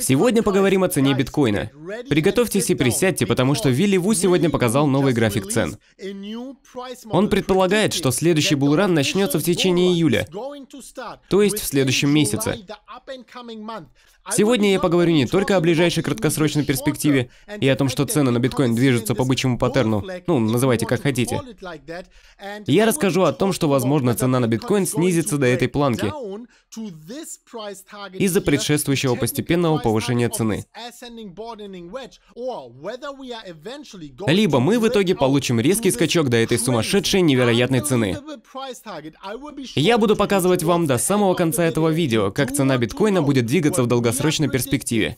Сегодня поговорим о цене биткоина. Приготовьтесь и присядьте, потому что Вилли Ву сегодня показал новый график цен. Он предполагает, что следующий булран начнется в течение июля, то есть в следующем месяце. Сегодня я поговорю не только о ближайшей краткосрочной перспективе и о том, что цены на биткоин движутся по бычьему паттерну, ну, называйте как хотите. Я расскажу о том, что, возможно, цена на биткоин снизится до этой планки из-за предшествующего постепенного повышения цены. Либо мы в итоге получим резкий скачок до этой сумасшедшей невероятной цены. Я буду показывать вам до самого конца этого видео, как цена биткоина будет двигаться в долгосрочном долгосрочной перспективе.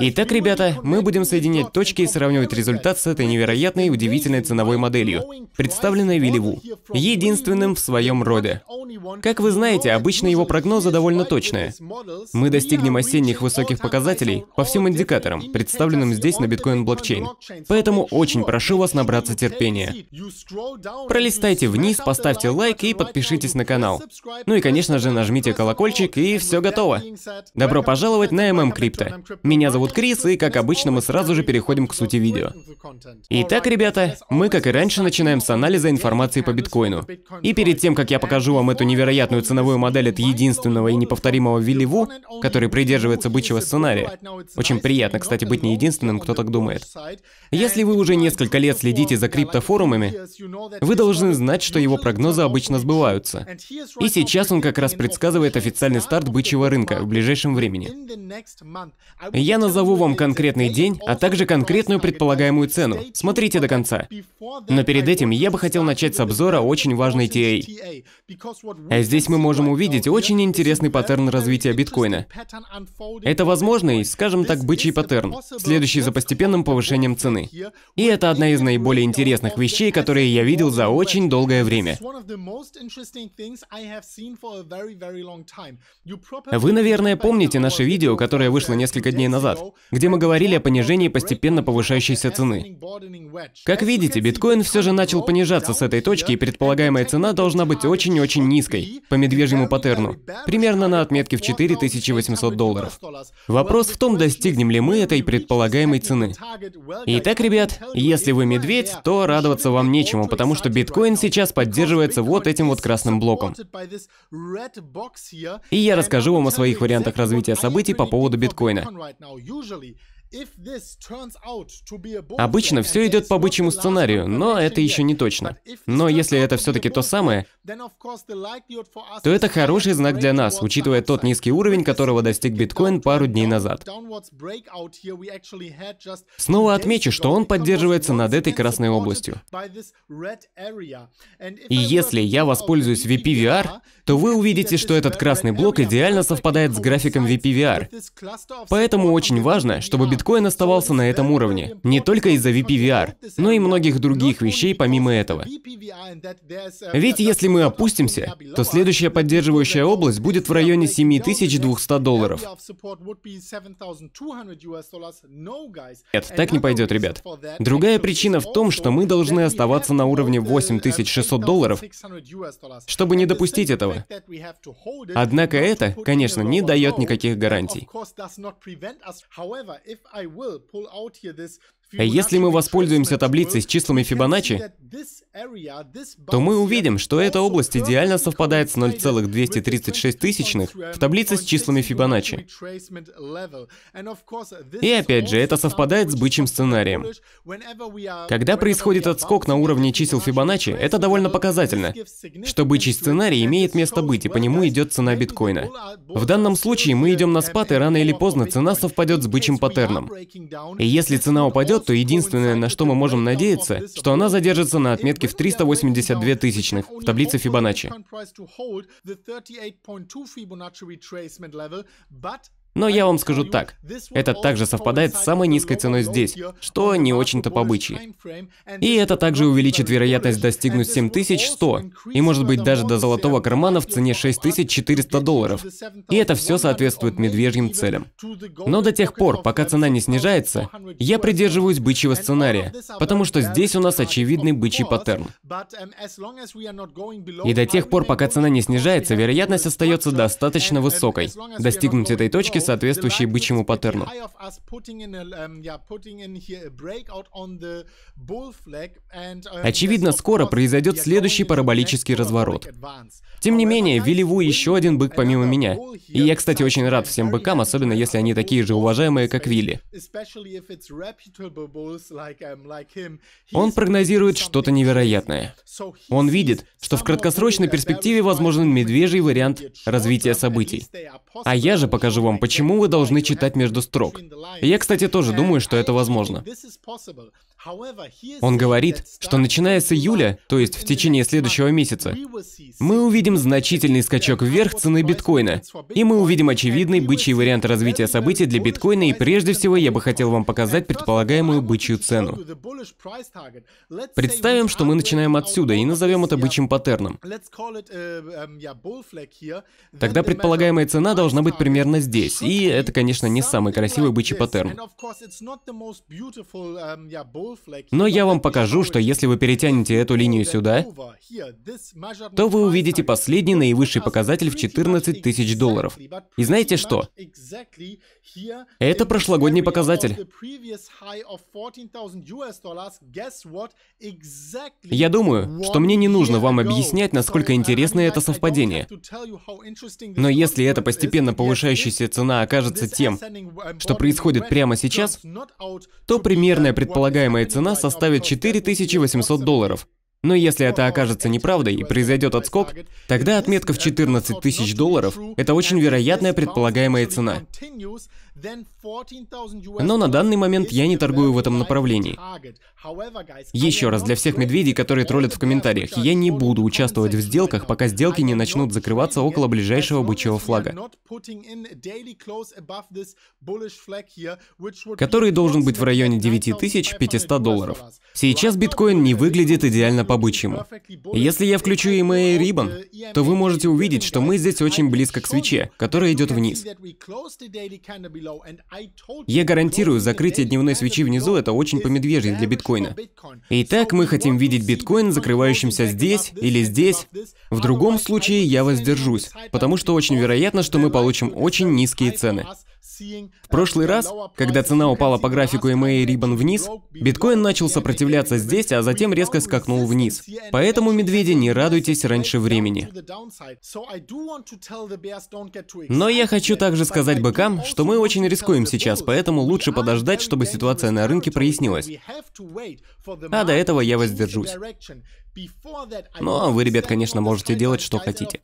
Итак, ребята, мы будем соединять точки и сравнивать результат с этой невероятной и удивительной ценовой моделью, представленной Виливу, единственным в своем роде. Как вы знаете, обычно его прогнозы довольно точные. Мы достигнем осенних высоких показателей по всем индикаторам, представленным здесь на биткоин блокчейн. Поэтому очень прошу вас набраться терпения. Пролистайте вниз, поставьте лайк и подпишитесь на канал. Ну и, конечно же, нажмите колокольчик, колокольчик, и все готово. Добро пожаловать на ММ Крипто. Меня зовут Крис, и как обычно мы сразу же переходим к сути видео. Итак, ребята, мы, как и раньше, начинаем с анализа информации по биткоину. И перед тем, как я покажу вам эту невероятную ценовую модель от единственного и неповторимого Вилли Ву, который придерживается бычьего сценария, очень приятно, кстати, быть не единственным, кто так думает. Если вы уже несколько лет следите за криптофорумами, вы должны знать, что его прогнозы обычно сбываются. И сейчас он как раз предсказывает официальный официальный старт бычьего рынка в ближайшем времени. Я назову вам конкретный день, а также конкретную предполагаемую цену. Смотрите до конца. Но перед этим я бы хотел начать с обзора очень важной TA. А. а здесь мы можем увидеть очень интересный паттерн развития биткоина. Это возможный, скажем так, бычий паттерн, следующий за постепенным повышением цены. И это одна из наиболее интересных вещей, которые я видел за очень долгое время. Вы, наверное, помните наше видео, которое вышло несколько дней назад, где мы говорили о понижении постепенно повышающейся цены. Как видите, биткоин все же начал понижаться с этой точки, и предполагаемая цена должна быть очень-очень низкой, по медвежьему паттерну, примерно на отметке в 4800 долларов. Вопрос в том, достигнем ли мы этой предполагаемой цены. Итак, ребят, если вы медведь, то радоваться вам нечему, потому что биткоин сейчас поддерживается вот этим вот красным блоком. И я расскажу вам о своих вариантах развития событий по поводу биткоина. Обычно все идет по бычьему сценарию, но это еще не точно. Но если это все-таки то самое, то это хороший знак для нас, учитывая тот низкий уровень, которого достиг биткоин пару дней назад. Снова отмечу, что он поддерживается над этой красной областью. И если я воспользуюсь VPVR, то вы увидите, что этот красный блок идеально совпадает с графиком VPVR. Поэтому очень важно, чтобы биткоин биткоин оставался на этом уровне, не только из-за VPVR, но и многих других вещей помимо этого. Ведь если мы опустимся, то следующая поддерживающая область будет в районе 7200 долларов. Нет, так не пойдет, ребят. Другая причина в том, что мы должны оставаться на уровне 8600 долларов, чтобы не допустить этого. Однако это, конечно, не дает никаких гарантий. I will pull out here this Если мы воспользуемся таблицей с числами Фибоначчи, то мы увидим, что эта область идеально совпадает с 0,236 тысячных в таблице с числами Фибоначчи. И опять же, это совпадает с бычьим сценарием. Когда происходит отскок на уровне чисел Фибоначчи, это довольно показательно, что бычий сценарий имеет место быть, и по нему идет цена биткоина. В данном случае мы идем на спад, и рано или поздно цена совпадет с бычьим паттерном. И если цена упадет, упадет, то единственное, на что мы можем надеяться, что она задержится на отметке в 382 тысячных в таблице Фибоначчи. Но я вам скажу так, это также совпадает с самой низкой ценой здесь, что не очень-то по побычьи. И это также увеличит вероятность достигнуть 7100, и может быть даже до золотого кармана в цене 6400 долларов. И это все соответствует медвежьим целям. Но до тех пор, пока цена не снижается, я придерживаюсь бычьего сценария, потому что здесь у нас очевидный бычий паттерн. И до тех пор, пока цена не снижается, вероятность остается достаточно высокой. Достигнуть этой точки соответствующий бычьему паттерну. Um, um, Очевидно, скоро произойдет следующий параболический разворот. Тем не менее, вели Ву еще один бык помимо меня. И я, кстати, очень рад всем быкам, особенно если они такие же уважаемые, как Вилли. Um, Он прогнозирует что-то невероятное. Он видит, что в краткосрочной перспективе возможен медвежий вариант развития событий. А я же покажу вам, почему Почему вы должны читать между строк? Я, кстати, тоже думаю, что это возможно. Он говорит, что начиная с июля, то есть в течение следующего месяца, мы увидим значительный скачок вверх цены биткоина, и мы увидим очевидный бычий вариант развития событий для биткоина, и прежде всего я бы хотел вам показать предполагаемую бычью цену. Представим, что мы начинаем отсюда и назовем это бычьим паттерном. Э, эм, Тогда предполагаемая цена должна быть примерно здесь. И это, конечно, не самый красивый бычий паттерн. Но я вам покажу, что если вы перетянете эту линию сюда, то вы увидите последний наивысший показатель в 14 тысяч долларов. И знаете что? Это прошлогодний показатель. Я думаю, что мне не нужно вам объяснять, насколько интересно это совпадение. Но если это постепенно повышающаяся цена Луна окажется тем, что происходит прямо сейчас, то примерная предполагаемая цена составит 4800 долларов. Но если это окажется неправдой и произойдет отскок, тогда отметка в 14 тысяч долларов – это очень вероятная предполагаемая цена. Но на данный момент я не торгую в этом направлении. Еще раз, для всех медведей, которые троллят в комментариях, я не буду участвовать в сделках, пока сделки не начнут закрываться около ближайшего бычьего флага, который должен быть в районе 9500 долларов. Сейчас биткоин не выглядит идеально по-бычьему. Если я включу EMA и Ribbon, e то вы можете увидеть, что мы здесь очень близко к свече, которая идет вниз. Я гарантирую, закрытие дневной свечи внизу – это очень по медвежьи для биткоина. Итак, мы хотим видеть биткоин закрывающимся здесь или здесь. В другом случае я воздержусь, потому что очень вероятно, что мы получим очень низкие цены. В прошлый раз, когда цена упала по графику EMA Ribbon вниз, биткоин начал сопротивляться здесь, а затем резко скакнул вниз. Поэтому, медведи, не радуйтесь раньше времени. Но я хочу также сказать быкам, что мы очень рискуем сейчас, поэтому лучше подождать, чтобы ситуация на рынке прояснилась. А до этого я воздержусь. Но ну, а вы, ребят, конечно, можете делать, что хотите.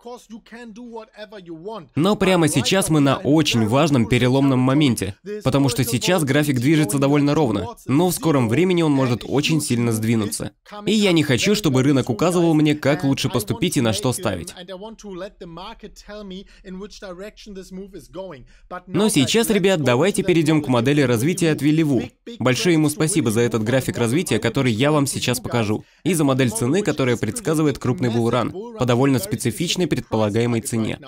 Но прямо сейчас мы на очень важном переломном моменте, потому что сейчас график движется довольно ровно, но в скором времени он может очень сильно сдвинуться. И я не хочу, чтобы рынок указывал мне, как лучше поступить и на что ставить. Но сейчас, ребят, давайте перейдем к модели развития от Вилливу. Большое ему спасибо за этот график развития, который я вам сейчас покажу, и за модель цены, цены, которая предсказывает крупный булран по довольно специфичной предполагаемой цене.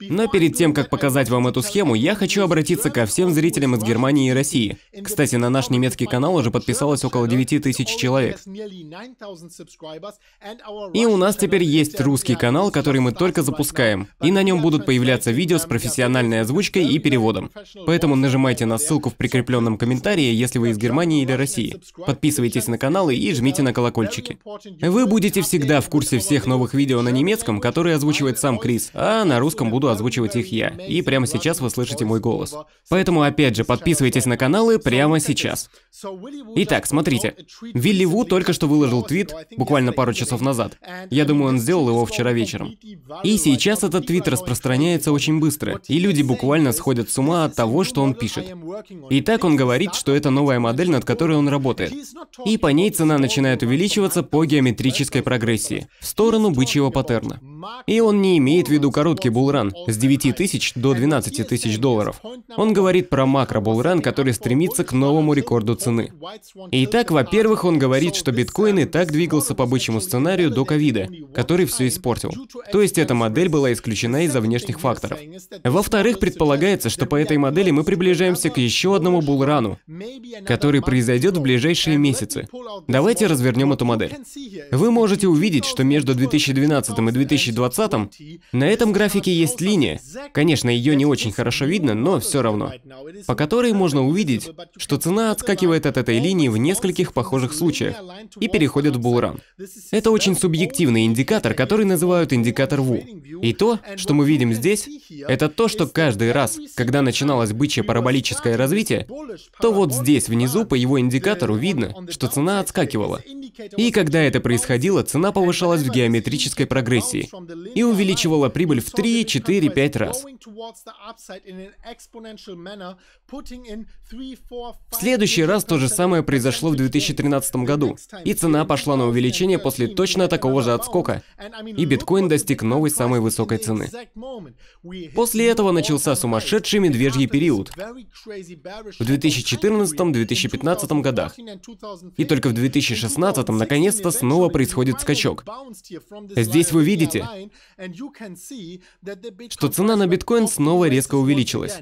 Но перед тем, как показать вам эту схему, я хочу обратиться ко всем зрителям из Германии и России. Кстати, на наш немецкий канал уже подписалось около 9 тысяч человек. И у нас теперь есть русский канал, который мы только запускаем. И на нем будут появляться видео с профессиональной озвучкой и переводом. Поэтому нажимайте на ссылку в прикрепленном комментарии, если вы из Германии или России. Подписывайтесь на каналы и жмите на колокольчики. Вы будете всегда в курсе всех новых видео на немецком, которые озвучивает сам Крис, а на русском буду буду озвучивать их я. И прямо сейчас вы слышите мой голос. Поэтому, опять же, подписывайтесь на каналы прямо сейчас. Итак, смотрите. Вилли Ву только что выложил твит, буквально пару часов назад. Я думаю, он сделал его вчера вечером. И сейчас этот твит распространяется очень быстро, и люди буквально сходят с ума от того, что он пишет. Итак, он говорит, что это новая модель, над которой он работает. И по ней цена начинает увеличиваться по геометрической прогрессии, в сторону бычьего паттерна. И он не имеет в виду короткий булран, с 9 тысяч до 12 тысяч долларов. Он говорит про макро-булран, который стремится к новому рекорду цены. Итак, во-первых, он говорит, что биткоин и так двигался по бычьему сценарию до ковида, который все испортил. То есть эта модель была исключена из-за внешних факторов. Во-вторых, предполагается, что по этой модели мы приближаемся к еще одному булрану, который произойдет в ближайшие месяцы. Давайте развернем эту модель. Вы можете увидеть, что между 2012 и 2020 на этом графике есть линия, конечно, ее не очень хорошо видно, но все равно, по которой можно увидеть, что цена отскакивает от этой линии в нескольких похожих случаях и переходит в булран. Это очень субъективный индикатор, который называют индикатор Ву. И то, что мы видим здесь, это то, что каждый раз, когда начиналось бычье параболическое развитие, то вот здесь внизу по его индикатору видно, что цена отскакивала. И когда это происходило, цена повышалась в геометрической прогрессии и увеличивала прибыль в 3, 4, 4-5 раз. В следующий раз то же самое произошло в 2013 году, и цена пошла на увеличение после точно такого же отскока, и биткоин достиг новой самой высокой цены. После этого начался сумасшедший медвежий период в 2014-2015 годах, и только в 2016 наконец-то снова происходит скачок. Здесь вы видите, что цена на биткоин снова резко увеличилась.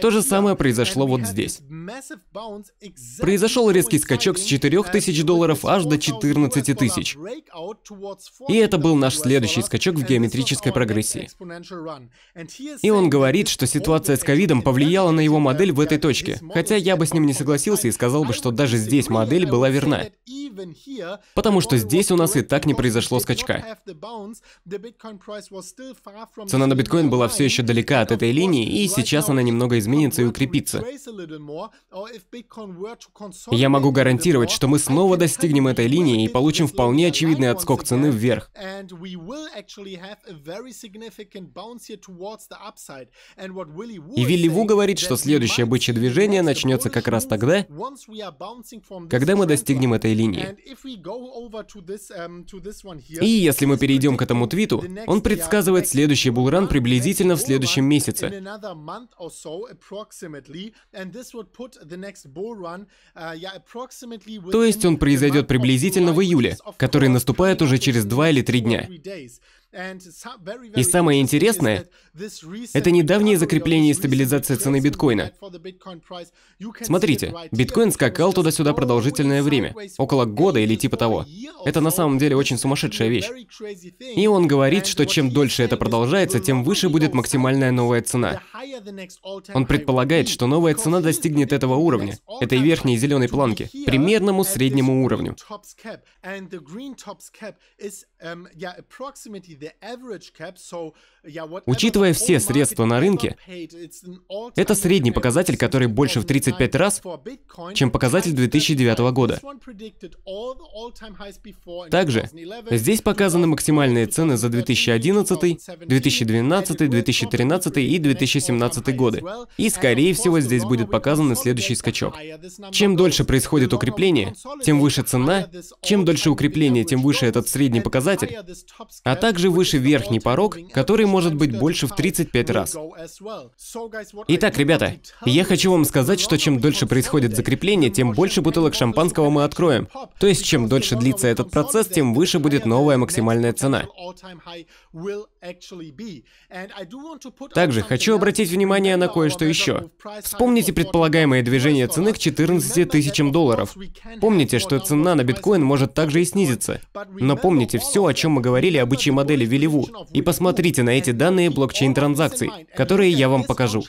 То же самое произошло вот здесь. Произошел резкий скачок с 4 тысяч долларов аж до 14 тысяч. И это был наш следующий скачок в геометрической прогрессии. И он говорит, что ситуация с ковидом повлияла на его модель в этой точке, хотя я бы с ним не согласился и сказал бы, что даже здесь модель была верна. Потому что здесь у нас и так не произошло скачка. Цена на биткоин была все еще далека от этой линии, и сейчас она немного изменится и укрепится. Я могу гарантировать, что мы снова достигнем этой линии и получим вполне очевидный отскок цены вверх. И Вилли Ву говорит, что следующее бычье движение начнется как раз тогда, когда мы достигнем этой линии. Um, и если мы перейдем к этому твиту, он предсказывает следующий булран приблизительно в следующем месяце. Uh, То есть он произойдет приблизительно в июле, который наступает уже через два или три дня. И самое интересное, это недавнее закрепление и стабилизация цены биткоина. Смотрите, биткоин скакал туда-сюда продолжительное время, около года или типа того. Это на самом деле очень сумасшедшая вещь. И он говорит, что чем дольше это продолжается, тем выше будет максимальная новая цена. Он предполагает, что новая цена достигнет этого уровня, этой верхней зеленой планки, примерному среднему уровню. Учитывая все средства на рынке, это средний показатель, который больше в 35 раз, чем показатель 2009 года. Также здесь показаны максимальные цены за 2011, 2012, 2013 и 2017 годы. И, скорее всего, здесь будет показан и следующий скачок. Чем дольше происходит укрепление, тем выше цена, чем дольше укрепление, тем выше этот средний показатель, а также выше верхний порог, который может быть больше в 35 раз. Итак, ребята, я хочу вам сказать, что чем дольше происходит закрепление, тем больше бутылок шампанского мы откроем. То есть, чем дольше длится этот процесс, тем выше будет новая максимальная цена. Также хочу обратить внимание на кое-что еще. Вспомните предполагаемое движение цены к 14 тысячам долларов. Помните, что цена на биткоин может также и снизиться. Но помните все, о чем мы говорили об модели приезжали в Веливу. И посмотрите на эти данные блокчейн-транзакций, которые я вам покажу.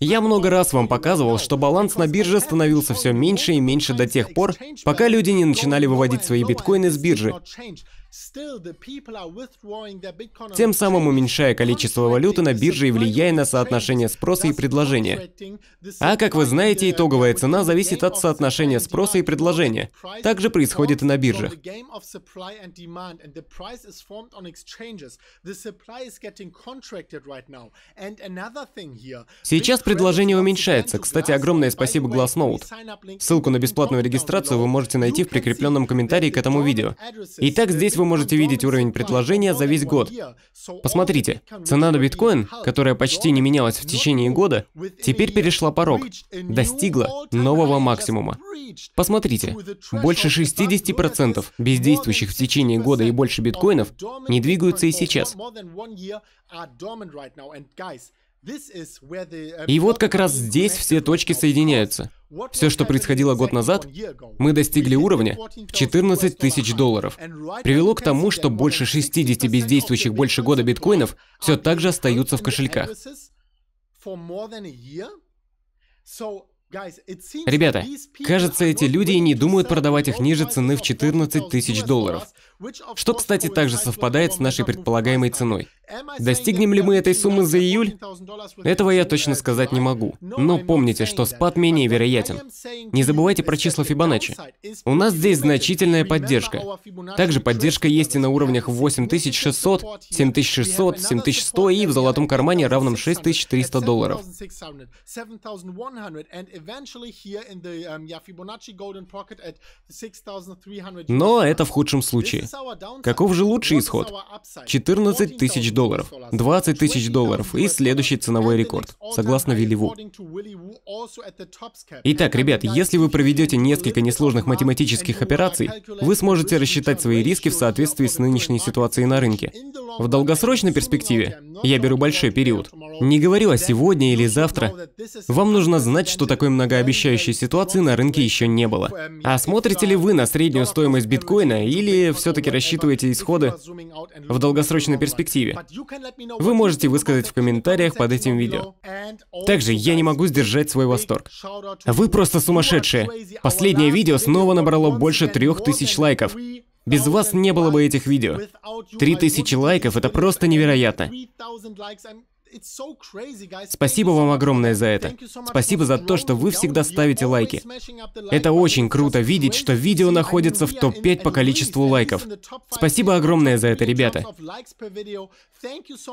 Я много раз вам показывал, что баланс на бирже становился все меньше и меньше до тех пор, пока люди не начинали выводить свои биткоины с биржи тем самым уменьшая количество валюты на бирже и влияя на соотношение спроса и предложения. А как вы знаете, uh, итоговая цена зависит от соотношения спроса и предложения. Так же происходит и на биржах. Сейчас предложение уменьшается. Кстати, огромное спасибо Glassnode. Ссылку на бесплатную регистрацию вы можете найти в прикрепленном комментарии к этому видео. Итак, здесь вы можете видеть уровень предложения за весь год. Посмотрите, цена на биткоин, которая почти не менялась в течение года, теперь перешла порог, достигла нового максимума. Посмотрите, больше 60% бездействующих в течение года и больше биткоинов не двигаются и сейчас. И вот как раз здесь все точки соединяются. Все, что происходило год назад, мы достигли уровня в 14 тысяч долларов. Привело к тому, что больше 60 бездействующих больше года биткоинов все так же остаются в кошельках. Ребята, кажется, эти люди и не думают продавать их ниже цены в 14 тысяч долларов. Что, кстати, также совпадает с нашей предполагаемой ценой. Достигнем ли мы этой суммы за июль? Этого я точно сказать не могу. Но помните, что спад менее вероятен. Не забывайте про числа Фибоначчи. У нас здесь значительная поддержка. Также поддержка есть и на уровнях 8600, 7600, 7100 и в золотом кармане равном 6300 долларов. Но это в худшем случае. Каков же лучший исход? 14 тысяч долларов, 20 тысяч долларов и следующий ценовой рекорд, согласно Вилливу. Итак, ребят, если вы проведете несколько несложных математических операций, вы сможете рассчитать свои риски в соответствии с нынешней ситуацией на рынке. В долгосрочной перспективе, я беру большой период, не говорю о сегодня или завтра, вам нужно знать, что такой многообещающей ситуации на рынке еще не было. E а смотрите ли вы на среднюю стоимость биткоина или все-таки все-таки рассчитываете исходы в долгосрочной перспективе, вы можете высказать в комментариях под этим видео. Также я не могу сдержать свой восторг. Вы просто сумасшедшие. Последнее видео снова набрало больше трех тысяч лайков. Без вас не было бы этих видео. Три тысячи лайков — это просто невероятно. Спасибо вам огромное за это. Спасибо за то, что вы всегда ставите лайки. Это очень круто видеть, что видео находится в топ-5 по количеству лайков. Спасибо огромное за это, ребята.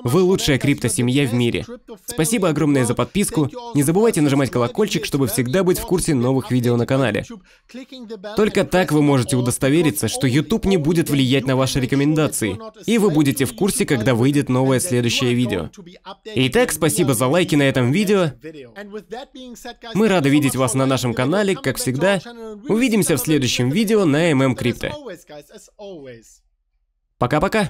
Вы лучшая крипто-семья в мире. Спасибо огромное за подписку. Не забывайте нажимать колокольчик, чтобы всегда быть в курсе новых видео на канале. Только так вы можете удостовериться, что YouTube не будет влиять на ваши рекомендации, и вы будете в курсе, когда выйдет новое следующее видео. Итак, спасибо за лайки на этом видео. Мы рады видеть вас на нашем канале, как всегда. Увидимся в следующем видео на ММ Крипто. Пока-пока.